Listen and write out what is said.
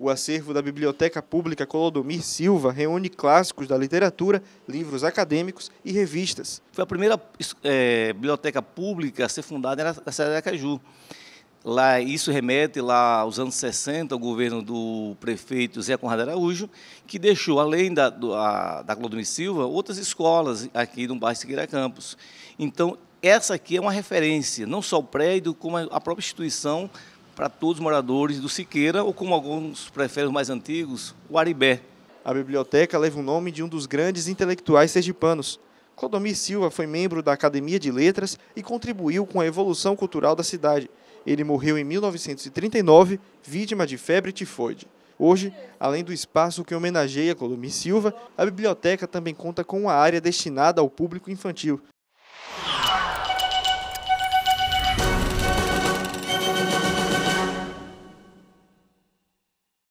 O acervo da Biblioteca Pública Colodomir Silva reúne clássicos da literatura, livros acadêmicos e revistas. Foi a primeira é, biblioteca pública a ser fundada na cidade de Acaju. Lá, isso remete lá aos anos 60, ao governo do prefeito Zé Conrado Araújo, que deixou, além da, do, a, da Clodomir Silva, outras escolas aqui no bairro Siqueira Campos. Então, essa aqui é uma referência, não só o prédio, como a própria instituição para todos os moradores do Siqueira, ou como alguns preferem os mais antigos, o Aribé. A biblioteca leva o nome de um dos grandes intelectuais sergipanos. Clodomir Silva foi membro da Academia de Letras e contribuiu com a evolução cultural da cidade. Ele morreu em 1939, vítima de febre tifoide. Hoje, além do espaço que homenageia Clodomir Silva, a biblioteca também conta com uma área destinada ao público infantil.